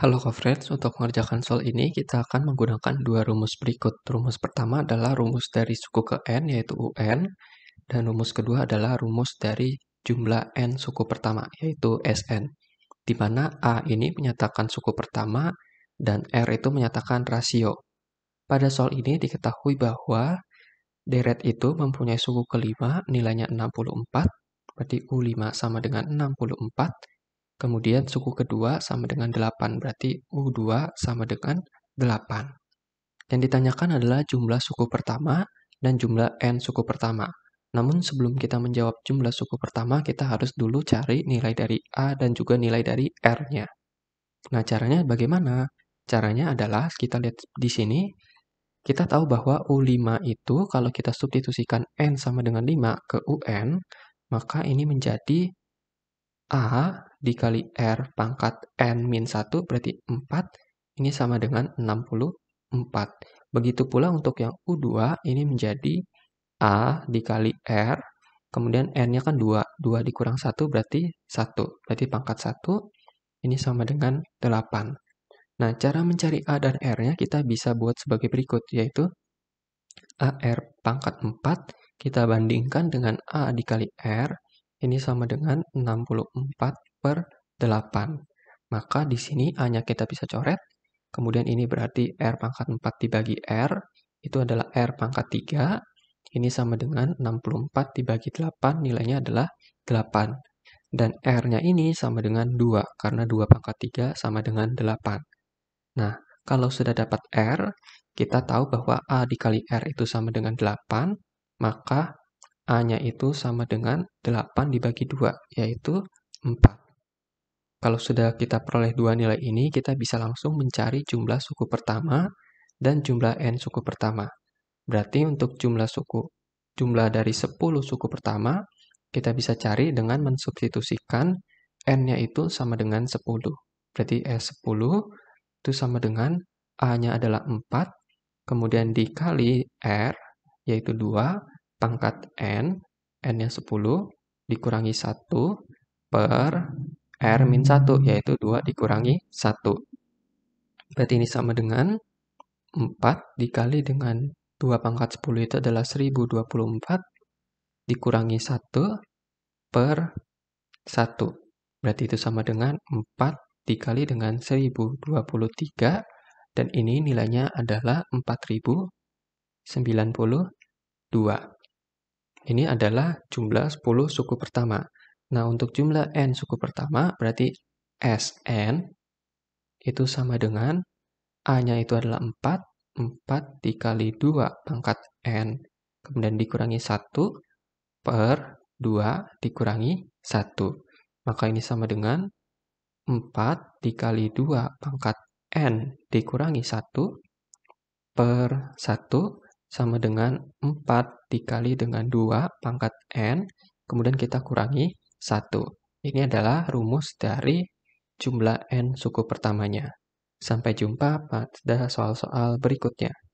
Halo coverage, untuk mengerjakan soal ini kita akan menggunakan dua rumus berikut. Rumus pertama adalah rumus dari suku ke n yaitu un, dan rumus kedua adalah rumus dari jumlah n suku pertama yaitu sn, di mana a ini menyatakan suku pertama dan r itu menyatakan rasio. Pada soal ini diketahui bahwa deret itu mempunyai suku kelima nilainya 64, berarti U5 sama dengan 64, Kemudian suku kedua sama dengan 8, berarti U2 sama dengan 8. Yang ditanyakan adalah jumlah suku pertama dan jumlah N suku pertama. Namun sebelum kita menjawab jumlah suku pertama, kita harus dulu cari nilai dari A dan juga nilai dari R-nya. Nah, caranya bagaimana? Caranya adalah kita lihat di sini, kita tahu bahwa U5 itu kalau kita substitusikan N sama dengan 5 ke UN, maka ini menjadi A dikali R pangkat N min 1 berarti 4. Ini sama dengan 64. Begitu pula untuk yang U2 ini menjadi A dikali R. Kemudian N-nya kan 2. 2 dikurang 1 berarti 1. Berarti pangkat 1 ini sama dengan 8. Nah, cara mencari A dan R-nya kita bisa buat sebagai berikut, yaitu AR pangkat 4 kita bandingkan dengan A dikali R ini sama dengan 64 per 8. Maka di sini A-nya kita bisa coret. Kemudian ini berarti R pangkat 4 dibagi R. Itu adalah R pangkat 3. Ini sama dengan 64 dibagi 8 nilainya adalah 8. Dan R-nya ini sama dengan 2. Karena 2 pangkat 3 sama dengan 8. Nah, kalau sudah dapat R, kita tahu bahwa A dikali R itu sama dengan 8. Maka A-nya itu sama dengan 8 dibagi 2, yaitu 4. Kalau sudah kita peroleh dua nilai ini, kita bisa langsung mencari jumlah suku pertama dan jumlah N suku pertama. Berarti untuk jumlah suku jumlah dari 10 suku pertama, kita bisa cari dengan mensubstitusikan N-nya itu sama dengan 10. Berarti S10 itu sama dengan A-nya adalah 4, kemudian dikali R, yaitu 2, pangkat n, n-nya 10, dikurangi 1 per r min 1, yaitu 2 dikurangi 1. Berarti ini sama dengan 4 dikali dengan 2 pangkat 10 itu adalah 1024 dikurangi 1 per 1. Berarti itu sama dengan 4 dikali dengan 1023 dan ini nilainya adalah 4092. Ini adalah jumlah 10 suku pertama. Nah, untuk jumlah n suku pertama berarti Sn itu sama dengan A-nya itu adalah 4, 4 dikali 2 pangkat n. Kemudian dikurangi 1 per 2 dikurangi 1. Maka ini sama dengan 4 dikali 2 pangkat n dikurangi 1 per 1 sama dengan 4 dikali dengan 2 pangkat N, kemudian kita kurangi 1. Ini adalah rumus dari jumlah N suku pertamanya. Sampai jumpa pada soal-soal berikutnya.